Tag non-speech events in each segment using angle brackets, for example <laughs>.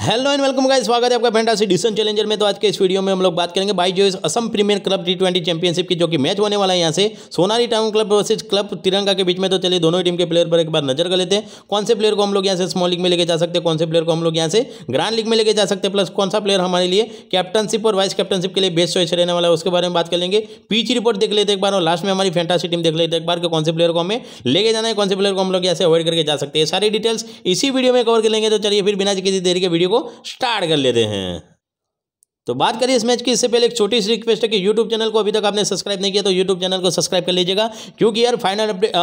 hello and welcome guys स्वागत है आपका फैंटासी डिसन चैलेंजर में तो आज के इस वीडियो में हम लोग बात करेंगे भाई जो इस Assam premier club T twenty championship की जो कि मैच होने वाला है यहाँ से Sonari town club versus club Tiranga के बीच में तो चलिए दोनों टीम के प्लेयर पर एक बार नजर कर लेते हैं कौन से प्लेयर को हम लोग यहाँ से स्मॉल लीग में लेके जा सकते हैं कौन से प्लेयर को हम लोग यहाँ से ग्रांड लीग में लेके जा सकते हैं प्लस कौन सा प्लेयर हमारे लिए कैप्टनशिप और वाइस कैप्टनशिप के लिए बेस्ट चॉइस रहने वाला है उसके बारे में बात कर लेंगे पीच रिपोर्ट देख लेते एक बार और लास्ट में हमारी फैंटासी टीम देख लेते एक बार कौन से प्लेयर को हमें लेके जाना है कौन से प्लेयर को हम लोग यहाँ से अवॉइड करके जा सकते हैं सारी डिटेल्स इसी वीडियो में कवर कर लेंगे तो चलिए फिर बिना किसी देरी के वीडियो वीडियो को स्टार्ट कर लेते हैं तो बात करिए इस मैच की इससे पहले एक छोटी सी रिक्वेस्ट है कि यूट्यूब चैनल को अभी तक आपने सब्सक्राइब नहीं किया तो यूट्यूब चैनल को सब्सक्राइब कर लीजिएगा क्योंकि यार फाइनल अपडेट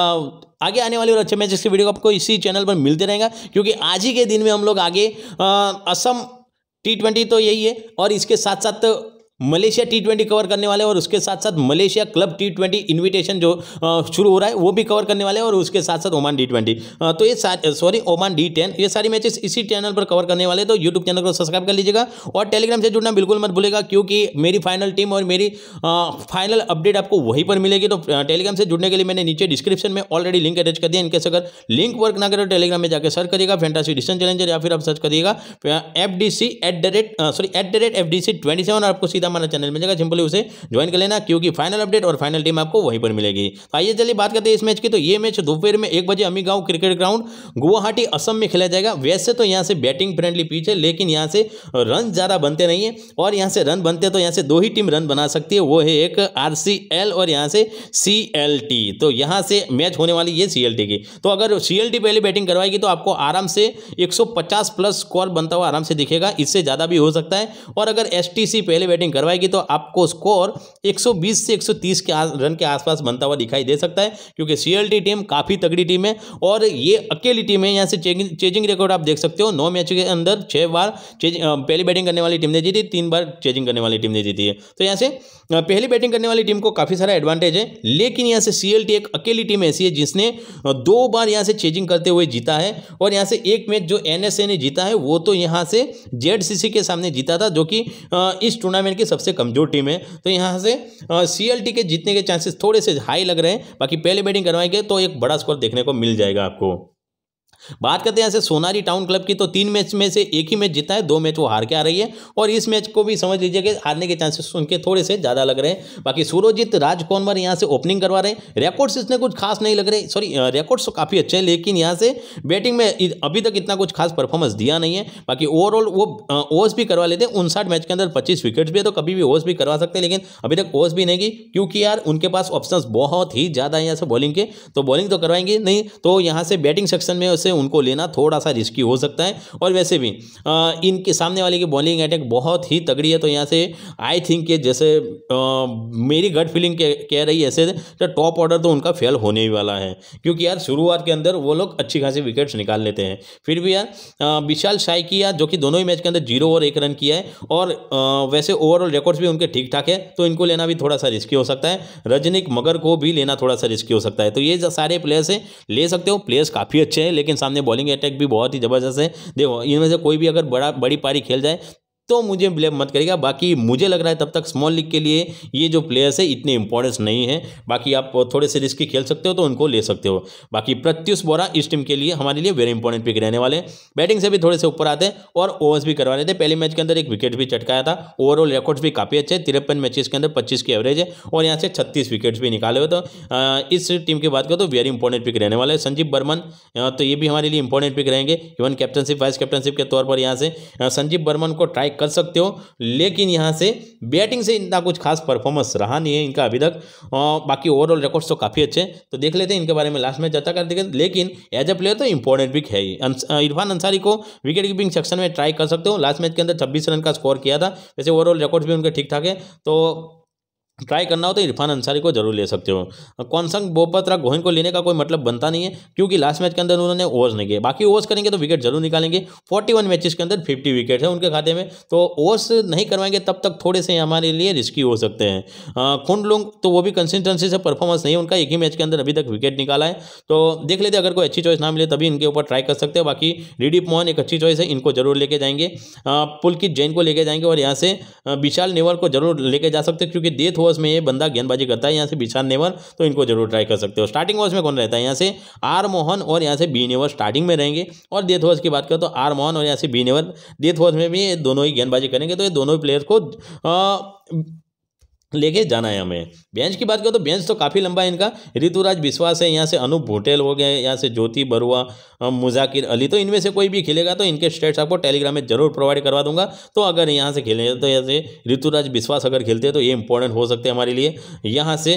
आगे आने वाले और अच्छे मैचेस की वीडियो आपको इसी चैनल पर मिलते रहेगा क्योंकि आज ही के दिन में हम लोग आगे असम टी तो यही है और इसके साथ साथ मलेशिया टी ट्वेंटी कवर करने वाले और उसके साथ साथ Malaysia club T twenty invitation जो शुरू हो रहा है वो भी कवर करने वाले और उसके साथ साथ ओमान डी ट्वेंटी तो ये सॉरी ओमान डी टेन ये सारी मैचेस इसी चैनल पर कवर करने वाले तो यूट्यूब चैनल को सब्सक्राइब कर लीजिएगा और टेलीग्राम से जुड़ना बिल्कुल मत भूलेगा क्योंकि मेरी फाइनल टीम और मेरी फाइनल अपडेट आपको वहीं पर मिलेगी तो टेलीग्राम से जुड़ने के लिए मैंने नीचे डिस्क्रिप्शन में ऑलरेडी लिंक अटैच कर दिया इनके अगर लिंक वर्क ना तो टेलीग्राम में जाकर सर्च करिएगा फेंटासी डिस्टेंस चैलेंजर या फिर आप सर्च करिएगा F D C at the rate sorry at the rate F D C twenty seven आपको सीधा सीधा हमारा चैनल मिल जाएगा सिंपली उसे ज्वाइन कर लेना क्योंकि फाइनल अपडेट और फाइनल टीम आपको वहीं पर मिलेगी तो आइए चलिए बात करते हैं इस मैच की तो ये मैच दोपहर में एक बजे अमीगांव क्रिकेट ग्राउंड गुवाहाटी असम में खेला जाएगा वैसे तो यहाँ से बैटिंग फ्रेंडली पिच है लेकिन यहाँ से रन ज़्यादा बनते नहीं है और यहाँ से रन बनते तो यहाँ से दो ही टीम रन बना सकती है वो है एक आर और यहाँ से सी तो यहाँ से मैच होने वाली है सी की तो अगर सी पहले बैटिंग करवाएगी तो आपको आराम से एक प्लस स्कोर बनता हुआ आराम से दिखेगा इससे ज़्यादा भी हो सकता है और अगर एस पहले बैटिंग करवाएगी तो आपको स्कोर 120 से 130 के रन के आसपास बनता हुआ दिखाई दे सकता है क्योंकि सीएलटी टीम काफ़ी तगड़ी टीम है और ये अकेली टीम है यहाँ से चेजिंग रिकॉर्ड आप देख सकते हो नौ मैच के अंदर छह बार पहली बैटिंग करने वाली टीम ने जीती तीन बार चेजिंग करने वाली टीम ने जीती है तो यहाँ से पहली बैटिंग करने वाली टीम को काफ़ी सारा एडवांटेज है लेकिन यहाँ से सीएलटी एक अकेली टीम ऐसी है जिसने दो बार यहाँ से चेजिंग करते हुए जीता है और यहाँ से एक मैच जो एनएसए ने जीता है वो तो यहाँ से जेड के सामने जीता था जो कि इस टूर्नामेंट के की सबसे कमजोर टीम है तो यहाँ से सी के जीतने के चांसेस थोड़े से हाई लग रहे हैं बाकी पहले बैटिंग करवाएंगे तो एक बड़ा स्कोर देखने को मिल जाएगा आपको बात करते हैं ऐसे सोनारी टाउन क्लब की तो तीन मैच में से एक ही मैच जीता है दो मैच वो हार के आ रही है और इस मैच को भी समझ लीजिए कि हारने के चांसेस तो उनके थोड़े से ज़्यादा लग रहे हैं बाकी सूरजीत राज कौनवर यहाँ से ओपनिंग करवा रहे हैं रिकॉर्ड्स इसने कुछ खास नहीं लग रहे सॉरी रिकॉर्ड्स तो काफ़ी अच्छे हैं लेकिन यहाँ से बैटिंग में अभी तक इतना कुछ खास परफॉर्मेंस दिया नहीं है बाकी ओवरऑल वो ओस भी करवा लेते हैं उनसाठ मैच के अंदर पच्चीस विकेट्स भी है तो कभी भी ओस भी करवा सकते हैं लेकिन अभी तक ओस भी नहीं की क्योंकि यार उनके पास ऑप्शन बहुत ही ज़्यादा है यहाँ से बॉलिंग के तो बॉलिंग तो करवाएंगे नहीं तो यहाँ से बैटिंग सेक्शन में उसे हैं उनको लेना थोड़ा सा रिस्की हो सकता है और वैसे भी आ, इनके सामने वाले की बॉलिंग अटैक बहुत ही तगड़ी है तो यहाँ से आई थिंक ये जैसे आ, मेरी गट फीलिंग कह रही है ऐसे तो टॉप ऑर्डर तो उनका फेल होने ही वाला है क्योंकि यार शुरुआत के अंदर वो लोग अच्छी खासी विकेट्स निकाल लेते हैं फिर भी यार विशाल शाही किया जो कि दोनों ही मैच के अंदर जीरो ओवर एक रन किया है और वैसे ओवरऑल रिकॉर्ड्स भी उनके ठीक ठाक है तो इनको लेना भी थोड़ा सा रिस्की हो सकता है रजनीक मगर को भी लेना थोड़ा सा रिस्की हो सकता है तो ये सारे प्लेयर्स हैं ले सकते हो प्लेयर्स काफ़ी अच्छे हैं लेकिन सामने बॉलिंग अटैक भी बहुत ही ज़बरदस्त है देखो इनमें से कोई भी अगर बड़ा बड़ी पारी खेल जाए तो मुझे ब्लेम मत करेगा बाकी मुझे लग रहा है तब तक स्मॉल लीग के लिए ये जो प्लेयर्स है इतने इंपॉर्टेंस नहीं है बाकी आप थोड़े से रिस्की खेल सकते हो तो उनको ले सकते हो बाकी प्रत्युष बोरा इस टीम के लिए हमारे लिए वेरी इंपॉर्टेंट पिक रहने वाले हैं बैटिंग से भी थोड़े से ऊपर आते हैं और ओवर्स भी करवा लेते पहले मैच के अंदर एक विकेट भी चटकाया था ओवरऑल रिकॉर्ड्स भी काफ़ी अच्छे तिरपन मैचेस के अंदर पच्चीस की एवरेज है और यहाँ से छत्तीस विकेट्स भी निकाले हुए तो इस टीम की बात करें तो वेरी इंपॉर्टेंट पिक रहने वाले संजीव बर्मन तो ये भी हमारे लिए इंपॉर्टेंट पिक रहेंगे इवन कैप्टनशिप वाइस कैप्टनशिप के तौर पर यहाँ से संजीव बर्मन को ट्राई लाइक कर सकते हो लेकिन यहाँ से बैटिंग से इनका कुछ खास परफॉर्मेंस रहा नहीं है इनका अभी तक बाकी ओवरऑल रिकॉर्ड्स तो काफ़ी अच्छे तो देख लेते हैं इनके बारे में लास्ट में चर्चा कर देंगे लेकिन एज ए प्लेयर तो इंपॉर्टेंट भी है इरफान अंसारी को विकेट कीपिंग सेक्शन में ट्राई कर सकते हो लास्ट मैच के अंदर छब्बीस रन का स्कोर किया था वैसे ओवरऑल रिकॉर्ड्स भी उनके ठीक ठाक है तो ट्राई करना हो तो इरफान अंसारी को जरूर ले सकते हो कौनसंग रा गोहिन को लेने का कोई मतलब बनता नहीं है क्योंकि लास्ट मैच के अंदर उन्होंने ओवर्स नहीं किए बाकी ओवर्स करेंगे तो विकेट जरूर निकालेंगे 41 मैचेस के अंदर 50 विकेट है उनके खाते में तो ओवर्स नहीं करवाएंगे तब तक थोड़े से हमारे लिए रिस्की हो सकते हैं खुंड लोग तो वो भी कंसिस्टेंसी से परफॉर्मेंस नहीं उनका एक ही मैच के अंदर अभी तक विकेट निकाला है तो देख लेते अगर कोई अच्छी चॉइस ना मिले तभी इनके ऊपर ट्राई कर सकते हैं बाकी रिडीप मोहन एक अच्छी चॉइस है इनको जरूर लेके जाएंगे पुलकित जैन को लेके जाएंगे और यहाँ से विशाल नेवल को जरूर लेके जा सकते क्योंकि देथ ओवर्स में ये बंदा गेंदबाजी करता है यहाँ से बिशान नेवर तो इनको जरूर ट्राई कर सकते हो स्टार्टिंग ओवर्स में कौन रहता है यहाँ से आर मोहन और यहाँ से बी नेवर स्टार्टिंग में रहेंगे और डेथ ओवर्स की बात करें तो आर मोहन और यहाँ से बी नेवर डेथ ओवर्स में भी दोनों ही गेंदबाजी करेंगे तो ये दोनों ही प्लेयर्स को लेके जाना है हमें बेंच की बात करें तो बेंच तो काफ़ी लंबा है इनका ऋतुराज विश्वास है यहाँ से अनूप भोटेल हो गए यहाँ से ज्योति बरुआ मुजाकिर अली तो इनमें से कोई भी खेलेगा तो इनके स्टेट्स आपको टेलीग्राम में जरूर प्रोवाइड करवा दूंगा तो अगर यहाँ से खेलें तो यहाँ से ऋतुराज विश्वास अगर खेलते हैं तो ये इंपॉर्टेंट हो सकते हैं हमारे लिए यहाँ से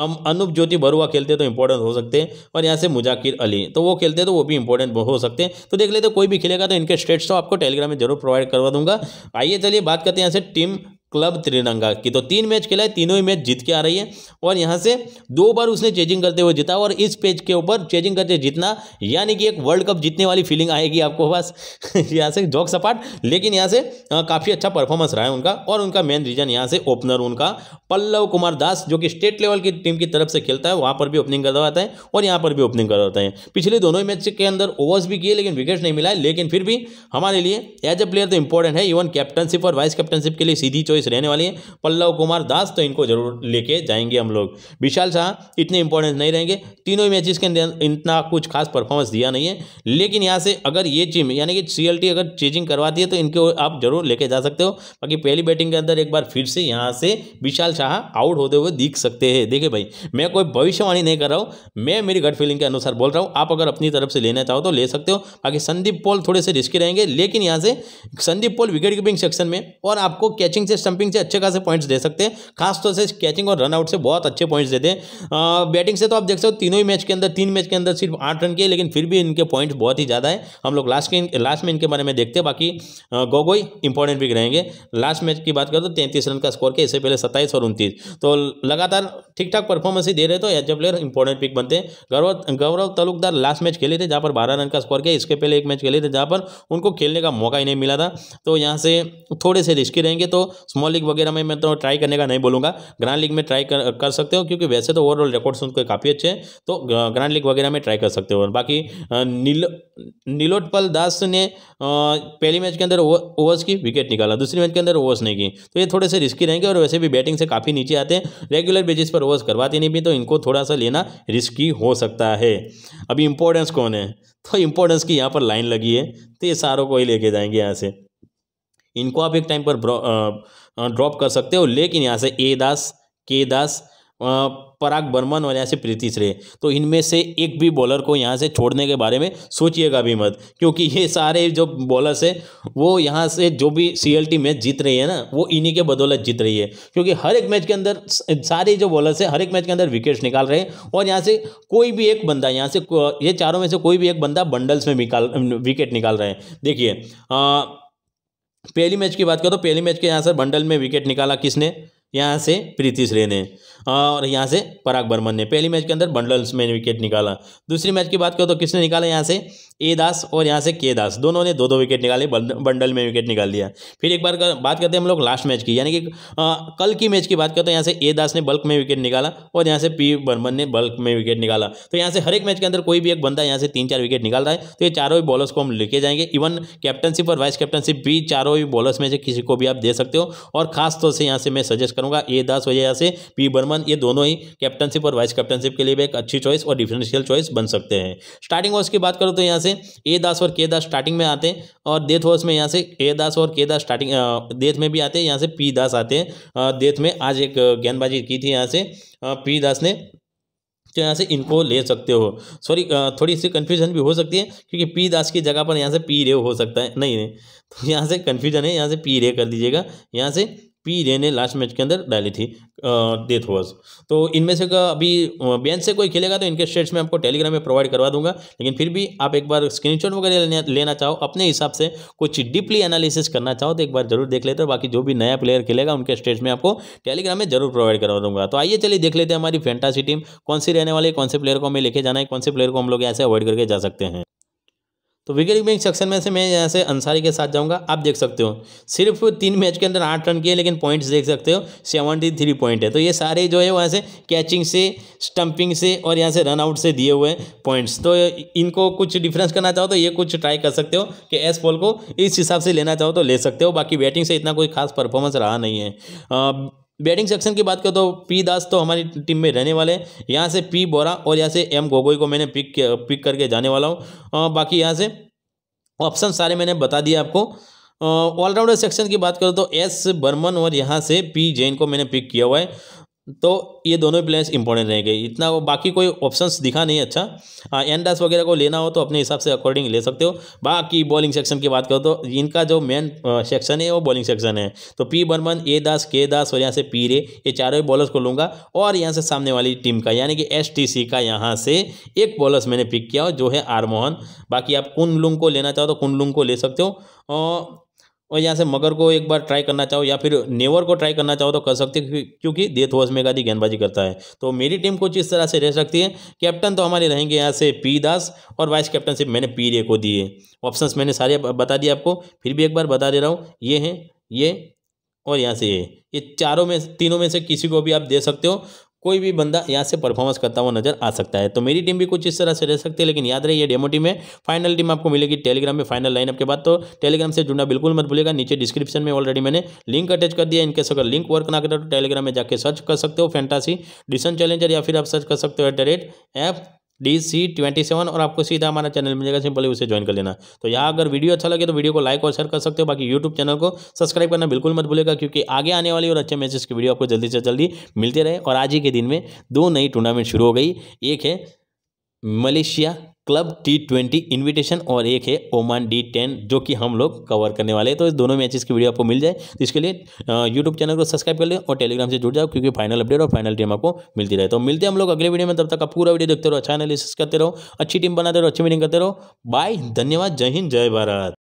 हम अनूप ज्योति बरुआ खेलते तो इंपॉर्टेंट हो सकते हैं और यहाँ से मुजाकिर अली तो वो खेलते तो वो भी इंपॉर्टेंट हो सकते हैं तो देख लेते कोई भी खेलेगा तो इनके स्टेट्स तो आपको टेलीग्राम में जरूर प्रोवाइड करवा दूंगा आइए चलिए बात करते हैं यहाँ से टीम क्लब त्रिनंगा की तो तीन मैच खेला है तीनों ही मैच जीत के आ रही है और यहाँ से दो बार उसने चेजिंग करते हुए जीता और इस पेज के ऊपर चेजिंग करते जीतना यानी कि एक वर्ल्ड कप जीतने वाली फीलिंग आएगी आपको पास <laughs> यहाँ से जॉक सपाट लेकिन यहाँ से काफ़ी अच्छा परफॉर्मेंस रहा है उनका और उनका मेन रीजन यहाँ से ओपनर उनका पल्लव कुमार दास जो कि स्टेट लेवल की टीम की तरफ से खेलता है वहाँ पर भी ओपनिंग करवाता है और यहाँ पर भी ओपनिंग करवाता है पिछले दोनों ही मैच के अंदर ओवर्स भी किए लेकिन विकेट नहीं मिला लेकिन फिर भी हमारे लिए एज ए प्लेयर तो इंपॉर्टेंट है इवन कैप्टनशिप और वाइस कैप्टनशिप के लिए सीधी चॉइस से रहने वाली है पल्लव कुमार दास तो इनको जरूर लेके जाएंगे हम लोग विशाल शाह इतने इंपॉर्टेंस नहीं रहेंगे तीनों ही मैचेस के अंदर इतना कुछ खास परफॉर्मेंस दिया नहीं है लेकिन यहाँ से अगर ये टीम यानी कि सी अगर चेजिंग करवाती है तो इनको आप जरूर लेके जा सकते हो बाकी पहली बैटिंग के अंदर एक बार फिर से यहाँ से विशाल शाह आउट होते हुए दिख सकते हैं देखिए भाई मैं कोई भविष्यवाणी नहीं कर रहा हूँ मैं मेरी गट फीलिंग के अनुसार बोल रहा हूँ आप अगर अपनी तरफ से लेना चाहो तो ले सकते हो बाकी संदीप पोल थोड़े से रिस्की रहेंगे लेकिन यहाँ से Sandeep Pol wicket keeping section में और आपको कैचिंग सिस्टम स्टंपिंग से अच्छे खासे पॉइंट्स दे सकते हैं खासतौर से कैचिंग और रनआउट से बहुत अच्छे पॉइंट्स देते हैं बैटिंग से तो आप देख सकते हो तीनों ही मैच के अंदर तीन मैच के अंदर सिर्फ आठ रन किए लेकिन फिर भी इनके पॉइंट्स बहुत ही ज़्यादा है हम लोग लास्ट के लास्ट में इनके बारे में देखते हैं बाकी गोगोई इंपॉर्टेंट भी रहेंगे लास्ट मैच की बात करें तो तैंतीस रन का स्कोर किया इससे पहले सत्ताईस और उनतीस तो लगातार ठीक ठाक परफॉर्मेंस ही दे रहे तो as a player important pick बनते हैं गौरव गौरव तालुकदार लास्ट मैच खेले थे जहाँ पर बारह रन का स्कोर किया इसके पहले एक मैच खेले थे जहाँ पर उनको खेलने का मौका ही नहीं मिला था तो यहाँ से थोड़े से रिस्की रहेंगे तो स्मॉल लीग वगैरह में मैं तो ट्राई करने का नहीं बोलूँगा ग्रांड लीग में ट्राई कर, कर सकते हो क्योंकि वैसे तो ओवरऑल रिकॉर्ड्स उनके काफ़ी अच्छे हैं तो ग्रांड लीग वगैरह में ट्राई कर सकते हो बाकी नील नीलोटपल दास ने पहली मैच के अंदर ओवर्स की विकेट निकाला दूसरी मैच के अंदर ओवर्स नहीं की तो ये थोड़े से रिस्की रहेंगे और वैसे भी बैटिंग से काफ़ी नीचे आते हैं रेगुलर बेसिस पर ओवर्स करवाते नहीं भी तो इनको थोड़ा सा लेना रिस्की हो सकता है अभी इंपॉर्टेंस कौन है तो इंपॉर्टेंस की यहाँ पर लाइन लगी है तो ये सारों को ही लेके जाएंगे यहाँ से इनको आप एक टाइम पर ड्रॉप कर सकते हो लेकिन यहाँ से ए दास के दास पराग बर्मन और यहाँ से प्रीति श्रेय तो इनमें से एक भी बॉलर को यहाँ से छोड़ने के बारे में सोचिएगा भी मत क्योंकि ये सारे जो बॉलर्स है वो यहाँ से जो भी सी मैच जीत रही है ना वो इन्हीं के बदौलत जीत रही है क्योंकि हर एक मैच के अंदर सारे जो बॉलर्स है हर एक मैच के अंदर विकेट्स निकाल रहे हैं और यहाँ से कोई भी एक बंदा यहाँ से ये चारों में से कोई भी एक बंदा बंडल्स में निकाल विकेट निकाल रहे हैं देखिए पहली मैच की बात करो तो पहली मैच के यहाँ से बंडल में विकेट निकाला किसने यहाँ से प्रीति श्रे ने और यहाँ से पराग बर्मन ने पहली मैच के अंदर बंडल्स में विकेट निकाला दूसरी मैच की बात करो तो किसने निकाला यहाँ से ए दास और यहाँ से के दास दोनों ने दो दो विकेट निकाले बंडल में विकेट निकाल दिया फिर एक बार बात करते हैं हम लोग लास्ट मैच की यानी कि आ, कल की मैच की बात करते हैं यहाँ से ए दास ने बल्क में विकेट निकाला और यहाँ से पी बर्मन ने बल्क में विकेट निकाला तो यहाँ से हर एक मैच के अंदर कोई भी एक बंदा यहाँ से तीन चार विकेट निकाल रहा है तो ये चारों ही बॉलर्स को हम लेके जाएंगे इवन कैप्टनशिप और वाइस कैप्टनशिप भी चारों ही बॉलर्स में से किसी को भी आप दे सकते हो और खासतौर से यहाँ से मैं सजेस्ट करूँगा ए दास और यहाँ से पी बर्मन ये दोनों ही कैप्टनशिप और वाइस कैप्टनशिप के लिए भी एक अच्छी चॉइस और डिफरेंशियल चॉइस बन सकते हैं स्टार्टिंग वॉर्स की बात करो तो यहाँ से ए दास और के दास स्टार्टिंग में आते हैं और देथ वर्स में यहाँ से ए दास और के दास स्टार्टिंग देथ में भी आते हैं यहाँ से पी दास आते हैं देथ में आज एक गेंदबाजी की थी यहाँ से पी दास ने तो यहाँ से इनको ले सकते हो सॉरी थोड़ी सी कन्फ्यूजन भी हो सकती है क्योंकि पी दास की जगह पर यहाँ से पी रे हो सकता है नहीं नहीं तो यहाँ से कन्फ्यूजन है यहाँ से पी रे कर दीजिएगा यहाँ से पी रे ने लास्ट मैच के अंदर डाली थी डेथ वॉज तो इनमें से का अभी बेंच से कोई खेलेगा तो इनके स्टेट्स में आपको टेलीग्राम में प्रोवाइड करवा दूंगा लेकिन फिर भी आप एक बार स्क्रीनशॉट वगैरह लेना चाहो अपने हिसाब से कुछ डीपली एनालिसिस करना चाहो तो एक बार जरूर देख लेते हो बाकी जो भी नया प्लेयर खेलेगा उनके स्टेट्स में आपको टेलीग्राम में जरूर प्रोवाइड करवा दूंगा तो आइए चलिए देख लेते हैं हमारी फैंटासी टीम कौन सी रहने वाली कौन से प्लेयर को हमें लेके जाना है कौन से प्लेयर को हम लोग ऐसे अवॉइड करके जा सकते हैं तो विकेट कीपिंग सेक्शन में से मैं यहाँ से अंसारी के साथ जाऊँगा आप देख सकते हो सिर्फ तीन मैच के अंदर आठ रन किए लेकिन पॉइंट्स देख सकते हो सेवेंटी थ्री पॉइंट है तो ये सारे जो है वहाँ से कैचिंग से स्टंपिंग से और यहाँ से रन आउट से दिए हुए पॉइंट्स तो इनको कुछ डिफरेंस करना चाहो तो ये कुछ ट्राई कर सकते हो कि एस बॉल को इस हिसाब से लेना चाहो तो ले सकते हो बाकी बैटिंग से इतना कोई खास परफॉर्मेंस रहा नहीं है बैटिंग सेक्शन की बात करें तो पी दास तो हमारी टीम में रहने वाले हैं यहाँ से पी बोरा और यहाँ से एम गोगोई को मैंने पिक पिक करके जाने वाला हूँ बाकी यहाँ से ऑप्शन सारे मैंने बता दिए आपको ऑलराउंडर सेक्शन की बात करें तो एस बर्मन और यहाँ से पी जैन को मैंने पिक किया हुआ है तो ये दोनों प्लेयर्स इंपॉर्टेंट रहेंगे इतना वो बाकी कोई ऑप्शंस दिखा नहीं अच्छा एन हाँ, डैस वगैरह को लेना हो तो अपने हिसाब से अकॉर्डिंग ले सकते हो बाकी बॉलिंग सेक्शन की बात करो तो इनका जो मेन सेक्शन है वो बॉलिंग सेक्शन है तो पी बर्मन ए दास के दास और यहाँ से पी रे ये चारों बॉलर्स को लूँगा और यहाँ से सामने वाली टीम का यानी कि एस का यहाँ से एक बॉलर्स मैंने पिक किया जो है आर मोहन बाकी आप कुन को लेना चाहो तो कुन को ले सकते हो और यहाँ से मगर को एक बार ट्राई करना चाहो या फिर नेवर को ट्राई करना चाहो तो कर सकते क्योंकि देथ वॉस तो में गादी गेंदबाजी करता है तो मेरी टीम कुछ इस तरह से रह सकती है कैप्टन तो हमारे रहेंगे यहाँ से पी दास और वाइस कैप्टनशिप मैंने पी रे को दिए ऑप्शन मैंने सारे बता दिए आपको फिर भी एक बार बता दे रहा हूँ ये हैं ये और यहाँ से ये ये चारों में तीनों में से किसी को भी आप दे सकते हो कोई भी बंदा यहाँ से परफॉर्मेंस करता हुआ नजर आ सकता है तो मेरी टीम भी कुछ इस तरह से रह सकती है लेकिन याद रही है डेमो टीम है फाइनल टीम आपको मिलेगी टेलीग्राम में फाइनल लाइनअप के बाद तो टेलीग्राम से जुड़ना बिल्कुल मत भूलेगा नीचे डिस्क्रिप्शन में ऑलरेडी मैंने लिंक अटैच कर दिया इनकेस अगर लिंक वर्क ना करता तो टेलीग्राम में जाकर सर्च कर सकते हो फैंटासी डिसन चैलेंजर या फिर आप सर्च कर सकते हो at the rate F D C twenty seven और आपको सीधा हमारा चैनल मिलेगा सिंपली उसे ज्वाइन कर लेना तो यहाँ अगर वीडियो अच्छा लगे तो वीडियो को लाइक और शेयर कर सकते हो बाकी यूट्यूब चैनल को सब्सक्राइब करना बिल्कुल मत भूलेगा क्योंकि आगे आने वाली और अच्छे मैचेस की वीडियो आपको जल्दी से जल्दी मिलते रहे और आज ही के दिन में दो नई टूर्नामेंट शुरू हो गई एक है Malaysia club T twenty invitation और एक है ओमान डी टेन जो कि हम लोग कवर करने वाले हैं तो इस दोनों मैचेस की वीडियो आपको मिल जाए तो इसके लिए यूट्यूब चैनल को सब्सक्राइब कर लें और टेलीग्राम से जुड़ जाओ क्योंकि फाइनल अपडेट और फाइनल टीम आपको मिलती रहे तो मिलते हैं हम लोग अगले वीडियो में तब तक आप पूरा वीडियो देखते रहो अच्छा एनालिसिस करते रहो अच्छी टीम बनाते रहो अच्छी मीटिंग करते रहो बाय धन्यवाद जय हिंद जय भारत